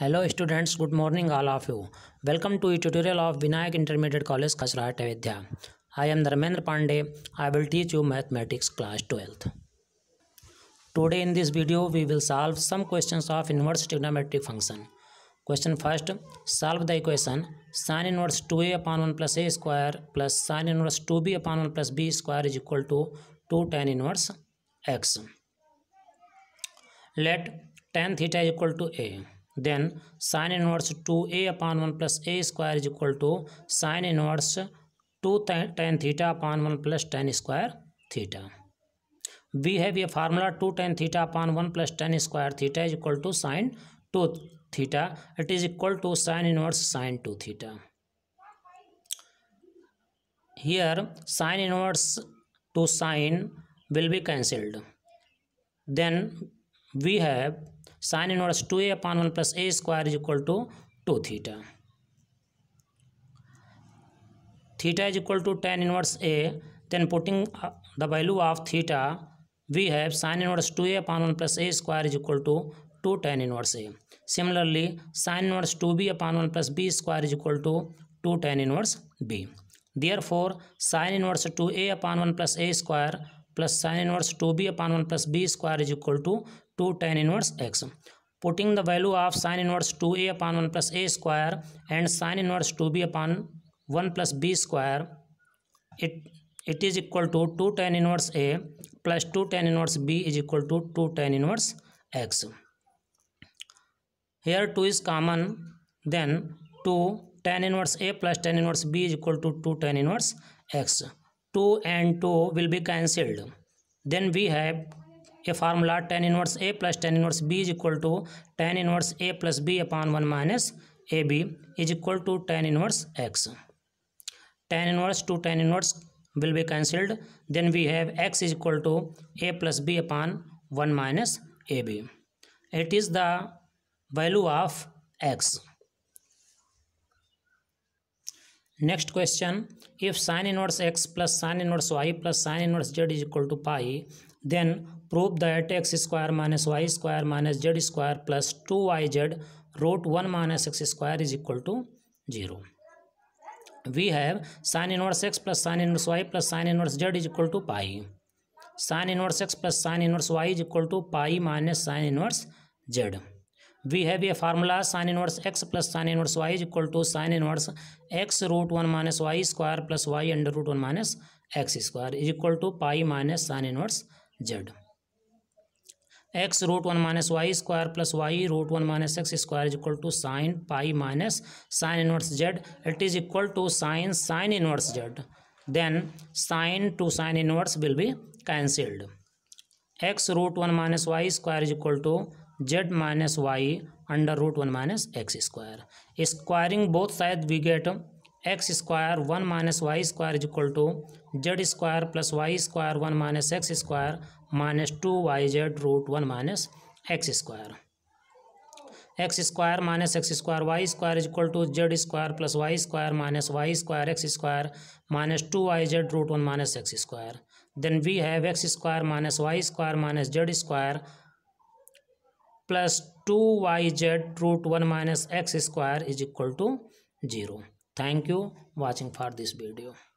Hello students good morning all of you welcome to tutorial of Vinayak intermediate college Khasrat Ayodhya I am Dharmendra Pandey I will teach you mathematics class twelfth today in this video we will solve some questions of inverse trigonometric function question first solve the equation sine inverse two a upon one plus a square plus sine inverse two b upon one plus b square is equal to two tan inverse x let tan theta is equal to a then sine inverse two a upon one plus a square is equal to sine inverse to tan theta upon one plus tan square theta we have ये formula two tan theta upon one plus tan square theta is equal to sine two theta it is equal to sine inverse sine two theta here sine inverse to sine will be cancelled then we have sine inverse two a upon one plus a square is equal to two theta theta is equal to tan inverse a then putting the value of theta we have sine inverse two a upon one plus a square is equal to two tan inverse a similarly sine inverse two b upon one plus b square is equal to two tan inverse b therefore sine inverse two a upon one plus a square plus sine inverse two b upon one plus b square is equal to two tan inverse x putting the value of sine inverse two a upon one plus a square and sine inverse two b upon one plus b square it it is equal to two tan inverse a plus two tan inverse b is equal to two tan inverse x here two is common then to tan inverse a plus tan inverse b is equal to two tan inverse x two and two will be cancelled then we have a formula tan inverse a plus tan inverse b is equal to tan inverse a plus b upon one minus a b is equal to tan inverse x tan inverse to tan inverse will be cancelled then we have x is equal to a plus b upon one minus a b it is the value of x next question if sine inverse x plus sine inverse y plus sine inverse z is equal to pi then prove that x square minus y square minus z square plus two y z root one minus x square is equal to zero we have sine inverse x plus sine inverse y plus sine inverse z is equal to pi sine inverse x plus sine inverse y is equal to pi minus sine inverse z we have a formula sine inverse x plus sine inverse y is equal to sine inverse x root one minus y square plus y under root one minus x square is equal to pi minus sine inverse z x root one minus y square plus y root one minus x square is equal to sine pi minus sine inverse z it is equal to sine sine inverse z then sine to sine inverse will be cancelled x root one minus y square is equal to z minus y under root one minus x square squaring both sides we get x square one minus y square is equal to z square plus y square one minus x square minus two y z root one minus x square x square minus x square y square is equal to z square plus y square minus y square x square minus two y z root one minus x square then we have x square minus y square minus z square plus 2yz root 1 minus x square is equal to 0. Thank you watching for this video.